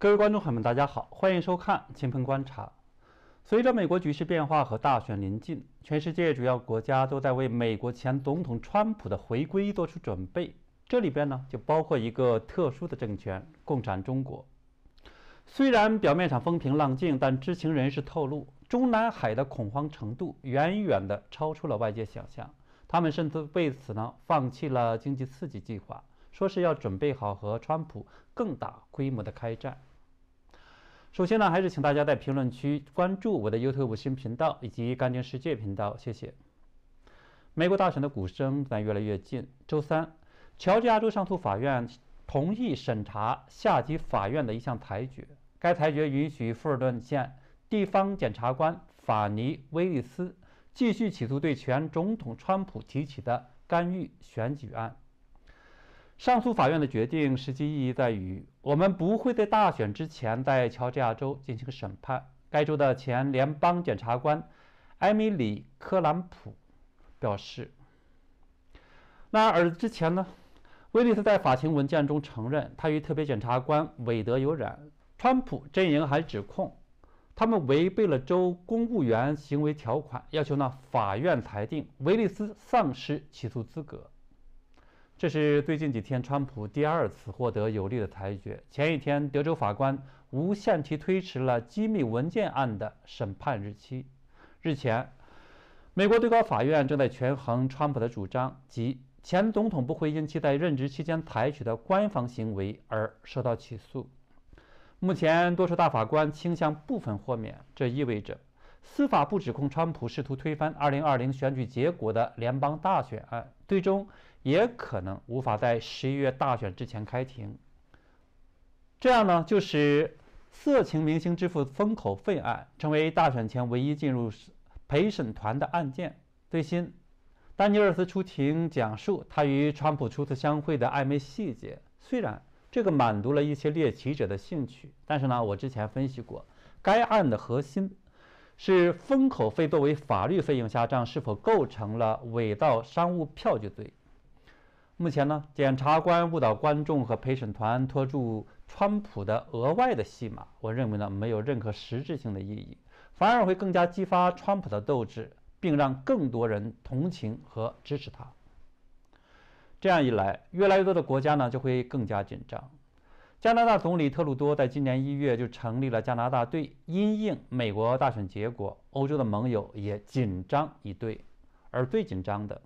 各位观众朋友们，大家好，欢迎收看《秦鹏观察》。随着美国局势变化和大选临近，全世界主要国家都在为美国前总统川普的回归做出准备。这里边呢，就包括一个特殊的政权——共产中国。虽然表面上风平浪静，但知情人士透露，中南海的恐慌程度远远地超出了外界想象。他们甚至为此呢，放弃了经济刺激计划，说是要准备好和川普更大规模的开战。首先呢，还是请大家在评论区关注我的 YouTube 新频道以及《干净世界》频道，谢谢。美国大选的鼓声在越来越近。周三，乔治亚州上诉法院同意审查下级法院的一项裁决，该裁决允许富尔顿县地方检察官法尼·威利斯继续起诉对前总统川普提起的干预选举案。上诉法院的决定实际意义在于，我们不会在大选之前在乔治亚州进行审判。该州的前联邦检察官埃米里·克兰普表示。那而之前呢，威利斯在法庭文件中承认他与特别检察官韦德有染。川普阵营还指控他们违背了州公务员行为条款，要求呢法院裁定威利斯丧失起诉资格。这是最近几天，川普第二次获得有利的裁决。前一天，德州法官无限期推迟了机密文件案的审判日期。日前，美国最高法院正在权衡川普的主张即前总统不会因其在任职期间采取的官方行为而受到起诉。目前，多数大法官倾向部分豁免，这意味着司法部指控川普试图推翻2020选举结果的联邦大选案最终。也可能无法在十一月大选之前开庭。这样呢，就使色情明星支付封口费案成为大选前唯一进入陪审团的案件。最新，丹尼尔斯出庭讲述他与川普初次相会的暧昧细节。虽然这个满足了一些猎奇者的兴趣，但是呢，我之前分析过，该案的核心是封口费作为法律费用下账是否构成了伪造商务票据罪。目前呢，检察官误导观众和陪审团拖住川普的额外的戏码，我认为呢，没有任何实质性的意义，反而会更加激发川普的斗志，并让更多人同情和支持他。这样一来，越来越多的国家呢，就会更加紧张。加拿大总理特鲁多在今年一月就成立了加拿大队，因应美国大选结果，欧洲的盟友也紧张以对，而最紧张的。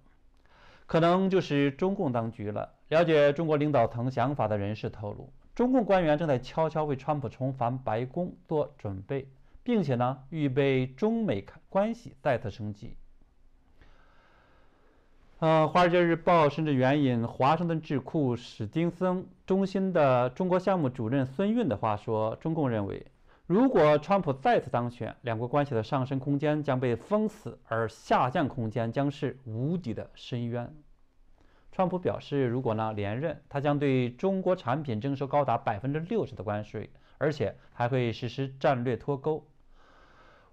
可能就是中共当局了。了解中国领导层想法的人士透露，中共官员正在悄悄为川普重返白宫做准备，并且呢，预备中美关系再次升级。呃，《华尔街日报》甚至援引华盛顿智库史丁森中心的中国项目主任孙运的话说，中共认为。如果川普再次当选，两国关系的上升空间将被封死，而下降空间将是无底的深渊。川普表示，如果呢连任，他将对中国产品征收高达百分之六十的关税，而且还会实施战略脱钩。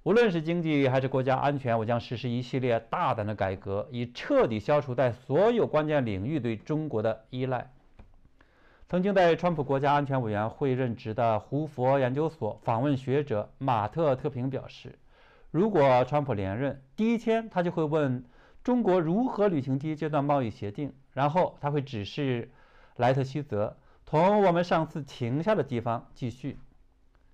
无论是经济还是国家安全，我将实施一系列大胆的改革，以彻底消除在所有关键领域对中国的依赖。曾经在川普国家安全委员会任职的胡佛研究所访问学者马特特平表示，如果川普连任，第一天他就会问中国如何履行第一阶段贸易协定，然后他会指示莱特希泽从我们上次停下的地方继续。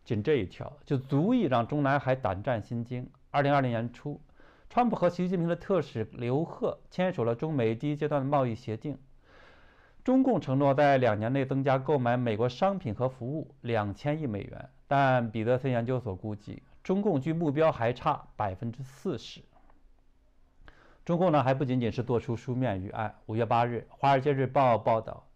仅这一条就足以让中南海胆战心惊。二零二零年初，川普和习近平的特使刘鹤签署了中美第一阶段的贸易协定。中共承诺在两年内增加购买美国商品和服务两千亿美元，但彼得森研究所估计，中共距目标还差百分之四十。中共呢，还不仅仅是做出书面预案。五月八日，《华尔街日报》报道，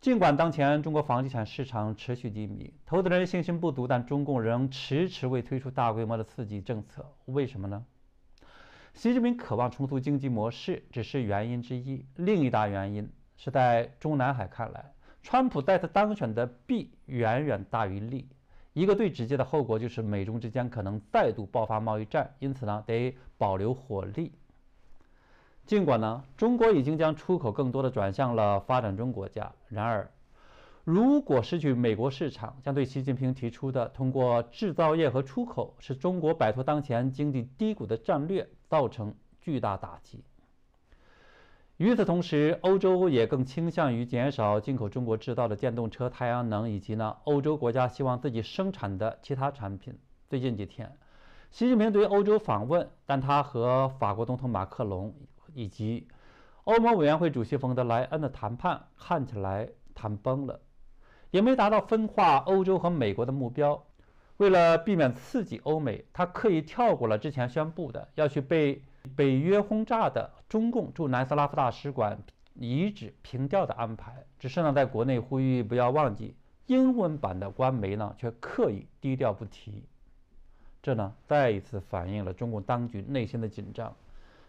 尽管当前中国房地产市场持续低迷，投资人信心不足，但中共仍迟迟未推出大规模的刺激政策。为什么呢？习近平渴望重塑经济模式，只是原因之一。另一大原因。是在中南海看来，川普带他当选的弊远远大于利。一个最直接的后果就是美中之间可能再度爆发贸易战，因此呢，得保留火力。尽管呢，中国已经将出口更多的转向了发展中国家，然而，如果失去美国市场，将对习近平提出的通过制造业和出口使中国摆脱当前经济低谷的战略造成巨大打击。与此同时，欧洲也更倾向于减少进口中国制造的电动车、太阳能，以及呢，欧洲国家希望自己生产的其他产品。最近几天，习近平对欧洲访问，但他和法国总统马克龙以及欧盟委员会主席冯德莱恩的谈判看起来谈崩了，也没达到分化欧洲和美国的目标。为了避免刺激欧美，他刻意跳过了之前宣布的要去被。北约轰炸的中共驻南斯拉夫大使馆遗址平调的安排，只是呢，在国内呼吁不要忘记，英文版的官媒呢却刻意低调不提，这呢再一次反映了中共当局内心的紧张。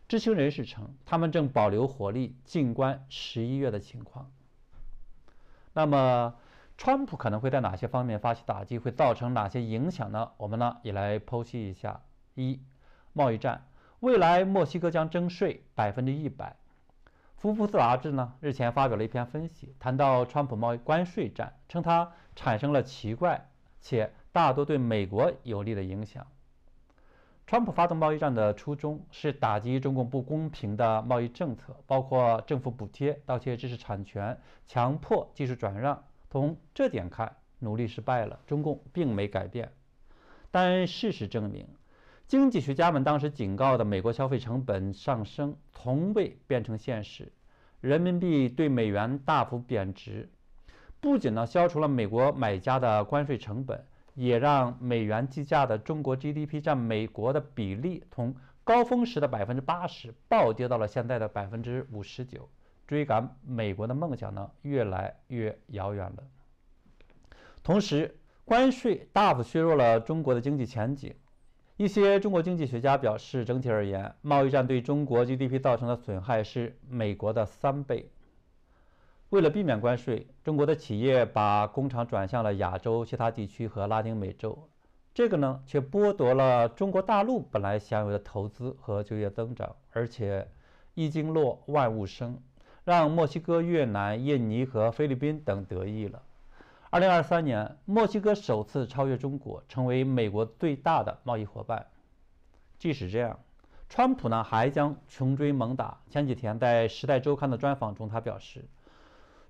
知情人士称，他们正保留火力，静观十一月的情况。那么，川普可能会在哪些方面发起打击，会造成哪些影响呢？我们呢也来剖析一下：一、贸易战。未来墨西哥将征税百分之一百。福布斯杂志呢日前发表了一篇分析，谈到川普贸易关税战，称它产生了奇怪且大多对美国有利的影响。川普发动贸易战的初衷是打击中共不公平的贸易政策，包括政府补贴、盗窃知识产权、强迫技术转让。从这点看，努力失败了，中共并没改变。但事实证明。经济学家们当时警告的美国消费成本上升，从未变成现实。人民币对美元大幅贬值，不仅呢消除了美国买家的关税成本，也让美元计价的中国 GDP 占美国的比例，从高峰时的百分之八十暴跌到了现在的百分之五十九，追赶美国的梦想呢越来越遥远了。同时，关税大幅削弱了中国的经济前景。一些中国经济学家表示，整体而言，贸易战对中国 GDP 造成的损害是美国的三倍。为了避免关税，中国的企业把工厂转向了亚洲其他地区和拉丁美洲，这个呢却剥夺了中国大陆本来享有的投资和就业增长，而且一经落万物生，让墨西哥、越南、印尼和菲律宾等得意了。二零二三年，墨西哥首次超越中国，成为美国最大的贸易伙伴。即使这样，川普呢还将穷追猛打。前几天在《时代周刊》的专访中，他表示：“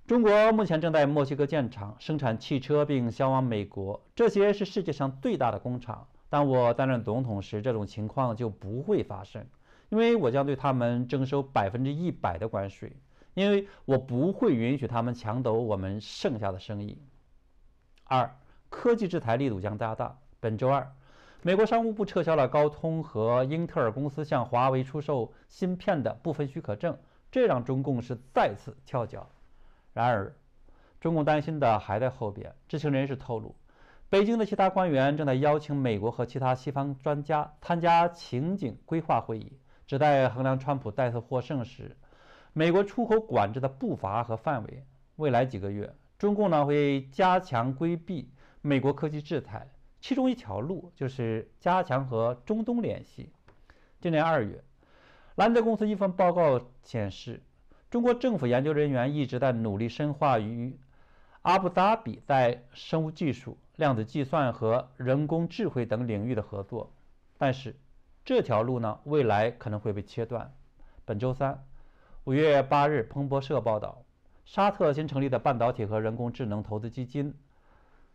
中国目前正在墨西哥建厂生产汽车，并销往美国，这些是世界上最大的工厂。当我担任总统时，这种情况就不会发生，因为我将对他们征收百分之一百的关税，因为我不会允许他们抢走我们剩下的生意。”二，科技制裁力度将加大。本周二，美国商务部撤销了高通和英特尔公司向华为出售芯片的部分许可证，这让中共是再次跳脚。然而，中共担心的还在后边。知情人士透露，北京的其他官员正在邀请美国和其他西方专家参加情景规划会议，旨在衡量川普再次获胜时，美国出口管制的步伐和范围。未来几个月。中共呢会加强规避美国科技制裁，其中一条路就是加强和中东联系。今年二月，兰德公司一份报告显示，中国政府研究人员一直在努力深化与阿布扎比在生物技术、量子计算和人工智慧等领域的合作，但是这条路呢未来可能会被切断。本周三，五月八日，彭博社报道。沙特新成立的半导体和人工智能投资基金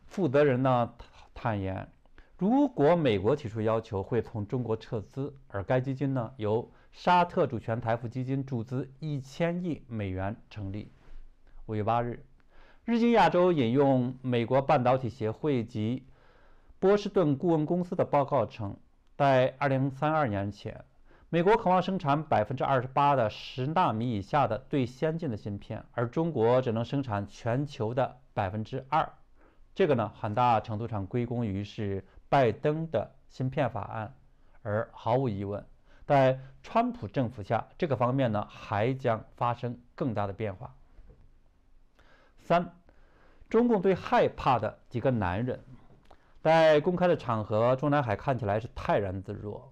负责人呢坦言，如果美国提出要求，会从中国撤资。而该基金呢由沙特主权财富基金注资一千亿美元成立。五月八日，日经亚洲引用美国半导体协会及波士顿顾问公司的报告称，在二零三二年前。美国渴望生产百分之二十八的十纳米以下的最先进的芯片，而中国只能生产全球的百分之二。这个呢，很大程度上归功于是拜登的芯片法案。而毫无疑问，在川普政府下，这个方面呢还将发生更大的变化。三，中共最害怕的几个男人，在公开的场合，中南海看起来是泰然自若。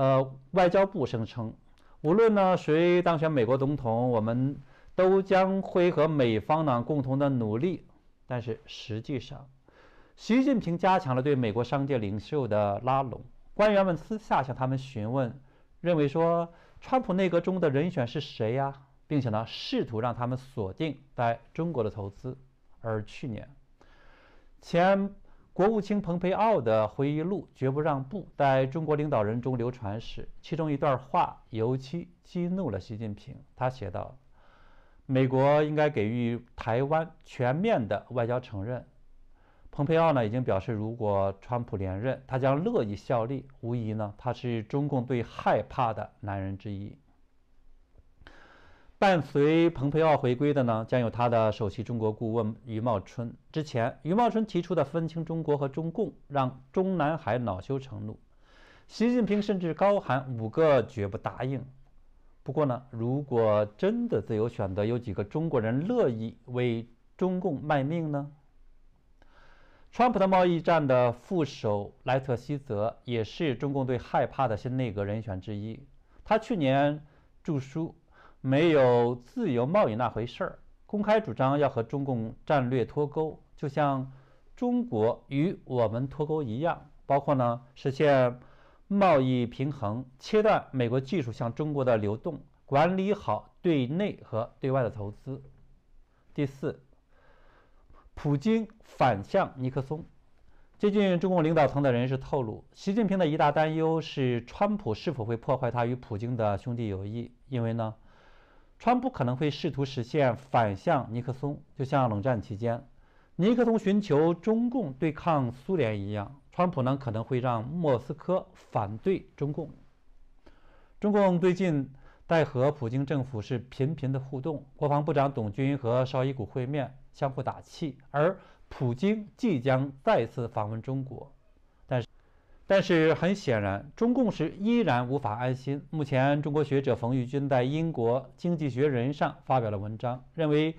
呃，外交部声称，无论呢谁当选美国总统，我们都将会和美方呢共同的努力。但是实际上，习近平加强了对美国商界领袖的拉拢。官员们私下向他们询问，认为说，川普内阁中的人选是谁呀？并且呢，试图让他们锁定在中国的投资。而去年，前。国务卿蓬佩奥的回忆录《绝不让步》在中国领导人中流传时，其中一段话尤其激怒了习近平。他写道：“美国应该给予台湾全面的外交承认。”蓬佩奥呢，已经表示，如果川普连任，他将乐意效力。无疑呢，他是中共最害怕的男人之一。伴随蓬佩奥回归的呢，将有他的首席中国顾问余茂春。之前，余茂春提出的分清中国和中共，让中南海恼羞成怒。习近平甚至高喊五个绝不答应。不过呢，如果真的自由选择，有几个中国人乐意为中共卖命呢？川普的贸易战的副手莱特希泽也是中共最害怕的新内阁人选之一。他去年著书。没有自由贸易那回事儿，公开主张要和中共战略脱钩，就像中国与我们脱钩一样。包括呢，实现贸易平衡，切断美国技术向中国的流动，管理好对内和对外的投资。第四，普京反向尼克松。接近中共领导层的人士透露，习近平的一大担忧是，川普是否会破坏他与普京的兄弟友谊，因为呢？川普可能会试图实现反向尼克松，就像冷战期间尼克松寻求中共对抗苏联一样。川普呢可能会让莫斯科反对中共。中共最近在和普京政府是频频的互动，国防部长董军和绍伊古会面，相互打气，而普京即将再次访问中国。但是很显然，中共是依然无法安心。目前，中国学者冯玉军在《英国经济学人》上发表了文章，认为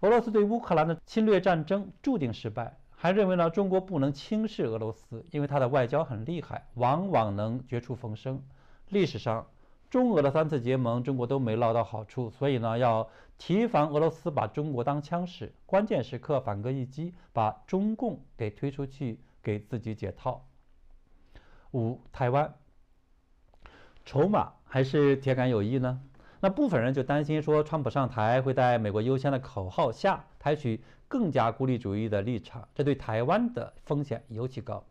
俄罗斯对乌克兰的侵略战争注定失败，还认为呢，中国不能轻视俄罗斯，因为它的外交很厉害，往往能绝处逢生。历史上，中俄的三次结盟，中国都没捞到好处，所以呢，要提防俄罗斯把中国当枪使，关键时刻反戈一击，把中共给推出去，给自己解套。五台湾，筹码还是铁杆友谊呢？那部分人就担心说，川普上台会在“美国优先”的口号下采取更加孤立主义的立场，这对台湾的风险尤其高。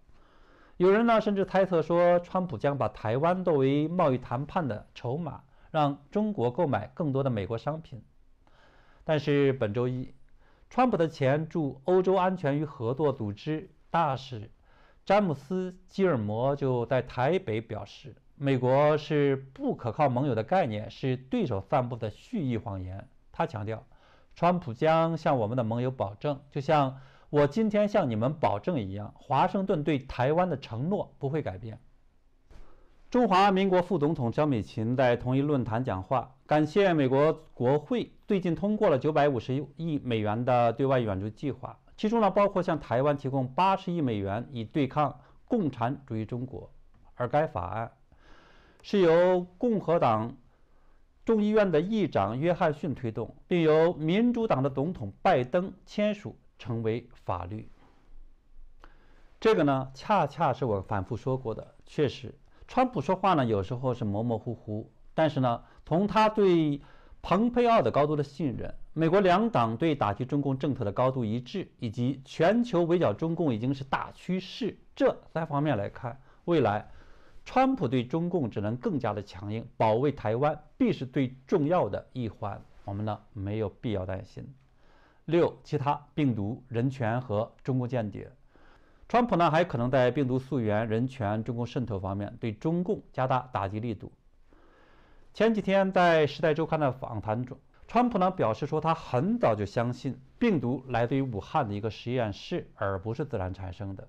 有人呢，甚至猜测说，川普将把台湾作为贸易谈判的筹码，让中国购买更多的美国商品。但是本周一，川普的前驻欧洲安全与合作组织大使。詹姆斯·基尔摩就在台北表示：“美国是不可靠盟友的概念是对手散布的蓄意谎言。”他强调：“川普将向我们的盟友保证，就像我今天向你们保证一样，华盛顿对台湾的承诺不会改变。”中华民国副总统张美琴在同一论坛讲话，感谢美国国会最近通过了九百五十亿美元的对外援助计划。其中呢，包括向台湾提供八十亿美元以对抗共产主义中国，而该法案是由共和党众议院的议长约翰逊推动，并由民主党的总统拜登签署成为法律。这个呢，恰恰是我反复说过的，确实，川普说话呢有时候是模模糊糊，但是呢，从他对。蓬佩奥的高度的信任，美国两党对打击中共政策的高度一致，以及全球围剿中共已经是大趋势，这三方面来看，未来川普对中共只能更加的强硬，保卫台湾必是最重要的一环，我们呢没有必要担心。六，其他病毒、人权和中共间谍，川普呢还可能在病毒溯源、人权、中共渗透方面对中共加大打击力度。前几天在《时代周刊》的访谈中，川普呢表示说，他很早就相信病毒来自于武汉的一个实验室，而不是自然产生的。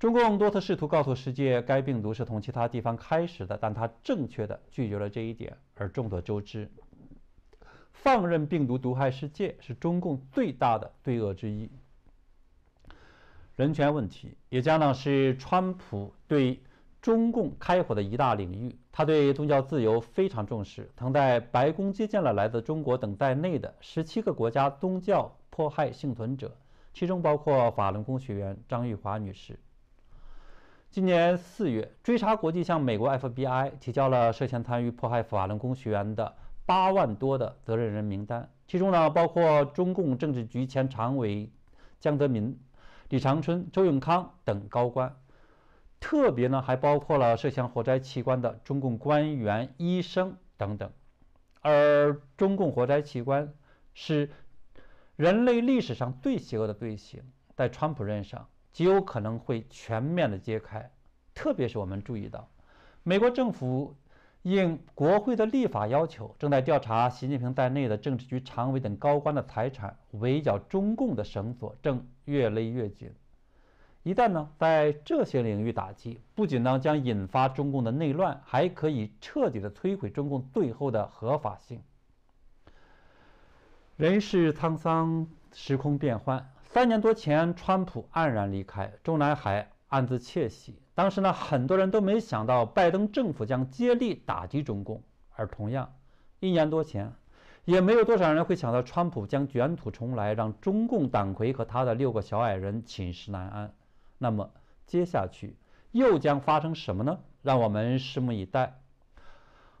中共多次试图告诉世界，该病毒是从其他地方开始的，但他正确的拒绝了这一点。而众所周知，放任病毒毒害世界是中共最大的罪恶之一。人权问题也将呢是川普对。中共开火的一大领域，他对宗教自由非常重视，曾在白宫接见了来自中国等在内的十七个国家宗教迫害幸存者，其中包括法轮功学员张玉华女士。今年四月，追查国际向美国 FBI 提交了涉嫌参与迫害法轮功学员的八万多的责任人名单，其中呢包括中共政治局前常委江泽民、李长春、周永康等高官。特别呢，还包括了涉嫌火灾器官的中共官员、医生等等。而中共火灾器官是人类历史上最邪恶的罪行，在川普任上极有可能会全面的揭开。特别是我们注意到，美国政府应国会的立法要求，正在调查习近平在内的政治局常委等高官的财产，围剿中共的绳索正越勒越紧。一旦呢，在这些领域打击，不仅呢将引发中共的内乱，还可以彻底的摧毁中共最后的合法性。人世沧桑，时空变幻。三年多前，川普黯然离开，中南海暗自窃喜。当时呢，很多人都没想到拜登政府将接力打击中共，而同样，一年多前，也没有多少人会想到川普将卷土重来，让中共党魁和他的六个小矮人寝食难安。那么接下去又将发生什么呢？让我们拭目以待。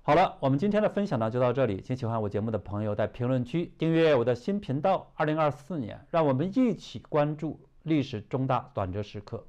好了，我们今天的分享呢就到这里。请喜欢我节目的朋友在评论区订阅我的新频道。二零二四年，让我们一起关注历史重大转折时刻。